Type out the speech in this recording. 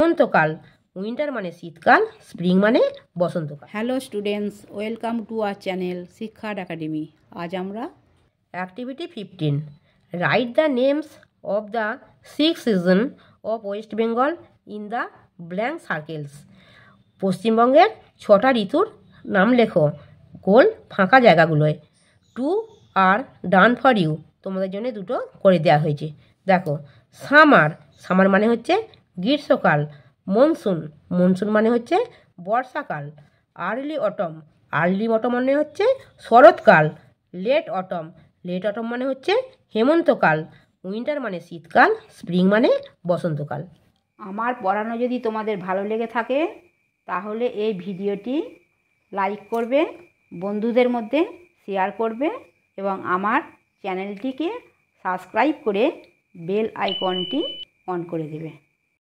বসন্তকাল উইন্টার মানে শীতকাল স্প্রিং মানে বসন্তকাল hello students welcome to our channel Shiksha academy আজ আমরা activity fifteen write the names of the six season of West Bengal in the blank circles পশ্চিমবঙ্গের ছটা ঋতুর নাম লেখো গোল ফাঁকা জায়গাগুলোয় two are done for you তোমাদের জন্য দুটো করে দেওয়া হয়েছে দেখো সামার সামার মানে হচ্ছে গ্রীষ্মকাল মনসুন মনসুন মানে হচ্ছে বর্ষাকাল আর্লি অটম আর্লি অটম মানে হচ্ছে শরৎকাল লেট অটম লেট অটম মানে হচ্ছে হেমন্তকাল উইন্টার মানে শীতকাল স্প্রিং মানে বসন্তকাল আমার পড়ানো যদি তোমাদের ভালো লেগে থাকে তাহলে এই ভিডিওটি লাইক করবে বন্ধুদের মধ্যে শেয়ার করবে এবং আমার চ্যানেলটিকে সাবস্ক্রাইব করে বেল আইকনটি অন করে দেবে